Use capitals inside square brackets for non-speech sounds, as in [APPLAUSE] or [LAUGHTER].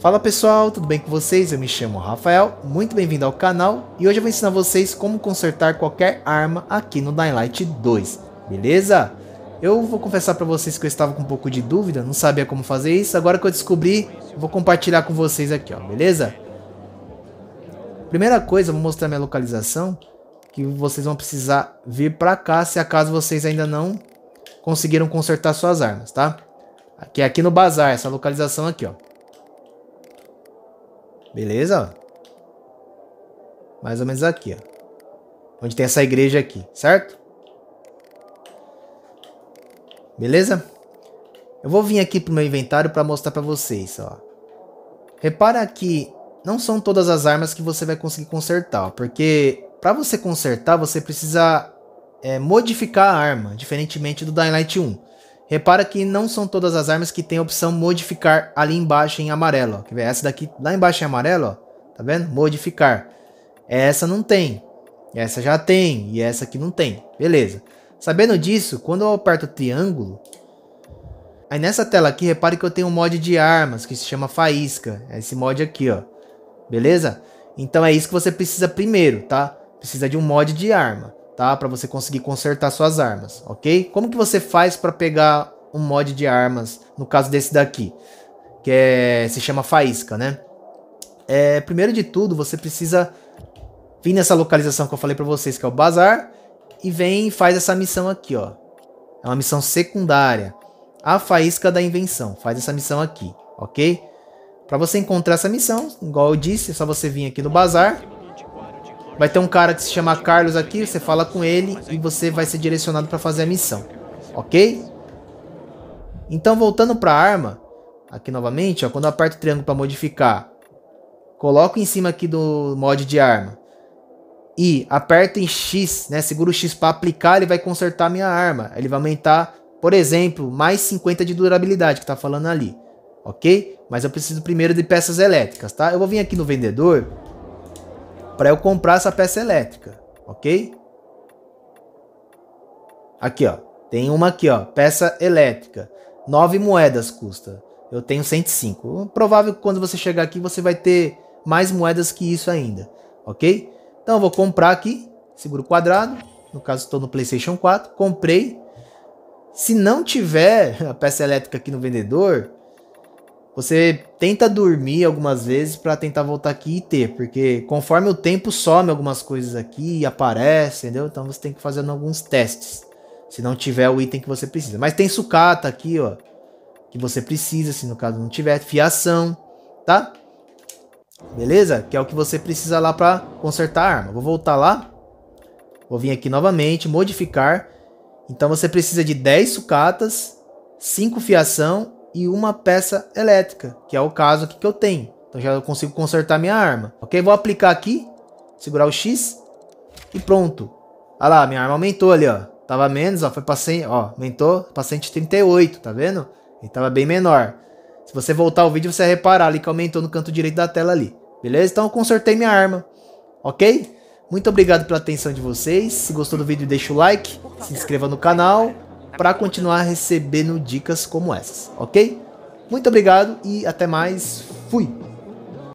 Fala pessoal, tudo bem com vocês? Eu me chamo Rafael, muito bem-vindo ao canal e hoje eu vou ensinar vocês como consertar qualquer arma aqui no Dying Light 2, beleza? Eu vou confessar para vocês que eu estava com um pouco de dúvida, não sabia como fazer isso, agora que eu descobri, eu vou compartilhar com vocês aqui, ó, beleza? Primeira coisa, vou mostrar minha localização, que vocês vão precisar vir para cá se acaso vocês ainda não conseguiram consertar suas armas, tá? Aqui, aqui no bazar, essa localização aqui, ó. Beleza? Mais ou menos aqui, ó. Onde tem essa igreja aqui, certo? Beleza? Eu vou vir aqui pro meu inventário para mostrar para vocês, ó. Repara que não são todas as armas que você vai conseguir consertar, ó, porque para você consertar, você precisa é, modificar a arma, diferentemente do Dying Light 1. Repara que não são todas as armas que tem a opção modificar ali embaixo em amarelo. Ó. Essa daqui lá embaixo em amarelo, ó. Tá vendo? Modificar. Essa não tem. Essa já tem. E essa aqui não tem. Beleza. Sabendo disso, quando eu aperto o triângulo... Aí nessa tela aqui, repare que eu tenho um mod de armas que se chama Faísca. É esse mod aqui, ó. Beleza? Então é isso que você precisa primeiro, tá? Precisa de um mod de arma tá? Para você conseguir consertar suas armas, ok? Como que você faz para pegar um mod de armas, no caso desse daqui, que é, se chama Faísca, né? É, primeiro de tudo, você precisa vir nessa localização que eu falei para vocês, que é o Bazar, e vem e faz essa missão aqui, ó. É uma missão secundária. A Faísca da Invenção. Faz essa missão aqui, ok? Para você encontrar essa missão, igual eu disse, é só você vir aqui no Bazar Vai ter um cara que se chama Carlos aqui, você fala com ele e você vai ser direcionado para fazer a missão, ok? Então voltando para a arma, aqui novamente, ó, quando eu aperto o triângulo para modificar, coloco em cima aqui do mod de arma e aperto em X, né? Seguro o X para aplicar, ele vai consertar a minha arma. Ele vai aumentar, por exemplo, mais 50 de durabilidade que tá falando ali, ok? Mas eu preciso primeiro de peças elétricas, tá? Eu vou vir aqui no vendedor para eu comprar essa peça elétrica, ok? Aqui, ó. Tem uma aqui, ó. Peça elétrica. Nove moedas custa. Eu tenho 105. Provável que quando você chegar aqui você vai ter mais moedas que isso ainda, ok? Então eu vou comprar aqui, seguro quadrado. No caso estou no PlayStation 4, comprei. Se não tiver [LAUGHS] a peça elétrica aqui no vendedor, você tenta dormir algumas vezes para tentar voltar aqui e ter, porque conforme o tempo some algumas coisas aqui e aparece, entendeu? Então você tem que fazer alguns testes. Se não tiver o item que você precisa. Mas tem sucata aqui, ó. Que você precisa, se no caso não tiver. Fiação, tá? Beleza? Que é o que você precisa lá para consertar a arma. Vou voltar lá. Vou vir aqui novamente, modificar. Então você precisa de 10 sucatas, 5 fiação e uma peça elétrica, que é o caso aqui que eu tenho. Então já consigo consertar minha arma. Ok, vou aplicar aqui, segurar o X e pronto. Olha lá, minha arma aumentou ali, ó. Tava menos, ó, foi pra 100, ó, aumentou pra 138, tá vendo? E tava bem menor. Se você voltar o vídeo, você vai reparar ali que aumentou no canto direito da tela ali. Beleza? Então eu consertei minha arma, ok? Muito obrigado pela atenção de vocês. Se gostou do vídeo, deixa o like, se inscreva no canal para continuar recebendo dicas como essas, ok? Muito obrigado e até mais. Fui!